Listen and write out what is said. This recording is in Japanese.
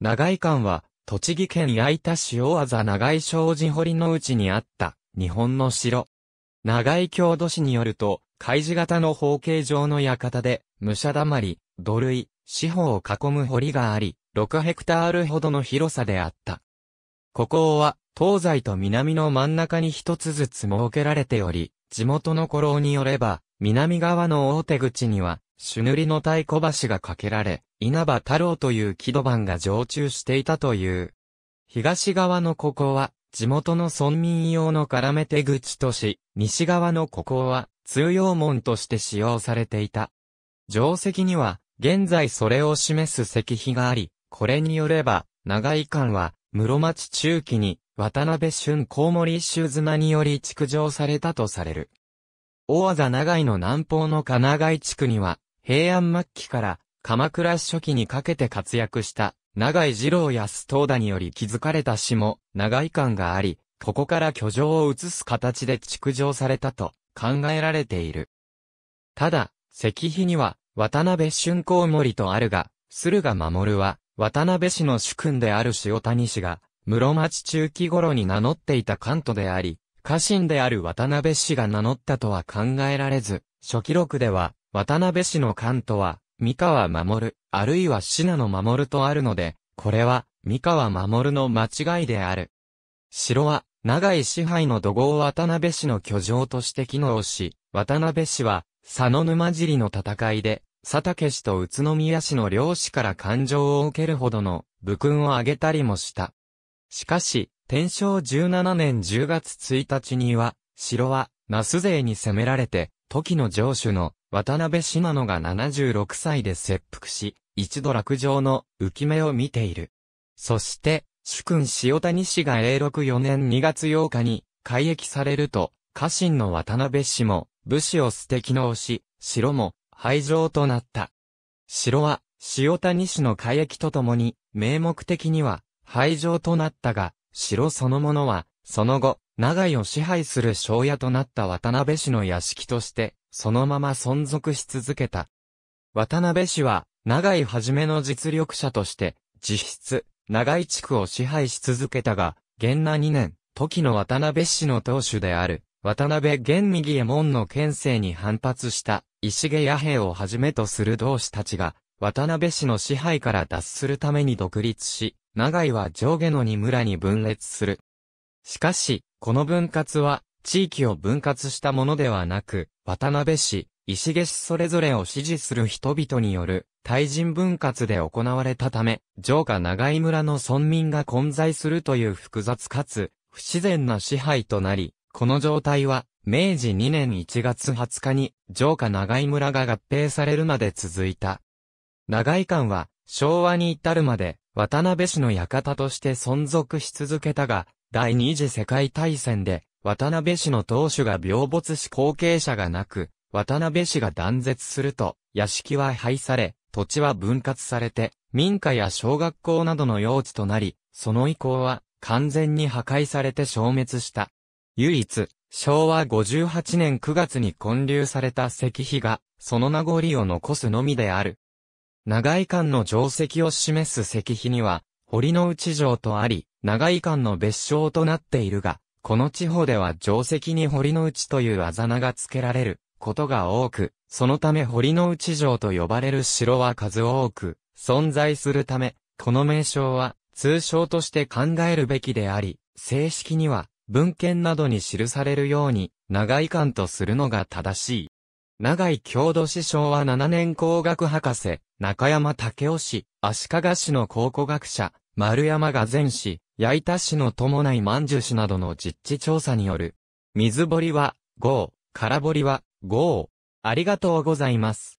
長井館は、栃木県矢板市大字長井庄寺堀の内にあった、日本の城。長井郷土史によると、海事型の方形状の館で、武者だまり、土塁、四方を囲む堀があり、6ヘクタールほどの広さであった。ここは、東西と南の真ん中に一つずつ設けられており、地元の古老によれば、南側の大手口には、朱塗りの太鼓橋が架けられ、稲葉太郎という木戸番が常駐していたという。東側のここは、地元の村民用の絡め手口とし、西側のここは、通用門として使用されていた。定石には、現在それを示す石碑があり、これによれば、長井間は、室町中期に、渡辺春高森周綱により築城されたとされる。大技長井の南方の金長井地区には、平安末期から鎌倉初期にかけて活躍した長井二郎や須藤田により築かれた詩も長井館があり、ここから居城を移す形で築城されたと考えられている。ただ、石碑には渡辺春光森とあるが、駿河守は渡辺氏の主君である塩谷氏が室町中期頃に名乗っていた関東であり、家臣である渡辺氏が名乗ったとは考えられず、初記録では、渡辺氏の関とは、三河守、あるいは信濃守とあるので、これは、三河守の間違いである。城は、長い支配の土豪渡辺氏の居城として機能し、渡辺氏は、佐野沼尻の戦いで、佐竹氏と宇都宮氏の両氏から感情を受けるほどの、武勲を挙げたりもした。しかし、天正17年10月1日には、城は、那須勢に攻められて、時の城主の渡辺島野が76歳で切腹し、一度落城の浮き目を見ている。そして、主君塩谷氏が永禄4年2月8日に改役されると、家臣の渡辺氏も武士を捨て機能し、城も廃城となった。城は塩谷氏の改役とともに名目的には廃城となったが、城そのものは、その後、長井を支配する庄屋となった渡辺氏の屋敷として、そのまま存続し続けた。渡辺氏は、長井はじめの実力者として、実質、長井地区を支配し続けたが、元那2年、時の渡辺氏の当主である、渡辺元右衛門の県政に反発した、石毛野兵をはじめとする同志たちが、渡辺氏の支配から脱するために独立し、長井は上下の二村に分裂する。しかし、この分割は、地域を分割したものではなく、渡辺氏、石毛氏それぞれを支持する人々による、対人分割で行われたため、上下長井村の村民が混在するという複雑かつ、不自然な支配となり、この状態は、明治2年1月20日に、上下長井村が合併されるまで続いた。長井間は、昭和に至るまで、渡辺氏の館として存続し続けたが、第二次世界大戦で、渡辺氏の当主が病没し後継者がなく、渡辺氏が断絶すると、屋敷は廃され、土地は分割されて、民家や小学校などの用地となり、その以降は完全に破壊されて消滅した。唯一、昭和58年9月に建立された石碑が、その名残を残すのみである。長い間の定石を示す石碑には、堀之内城とあり、長井間の別称となっているが、この地方では定石に堀の内というあざ名が付けられることが多く、そのため堀の内城と呼ばれる城は数多く存在するため、この名称は通称として考えるべきであり、正式には文献などに記されるように、長井間とするのが正しい。長井郷土師匠は7年工学博士、中山武雄氏、足利氏の考古学者、丸山が前氏、矢板市の伴い万寿市などの実地調査による、水堀は、号、空堀は、号。ありがとうございます。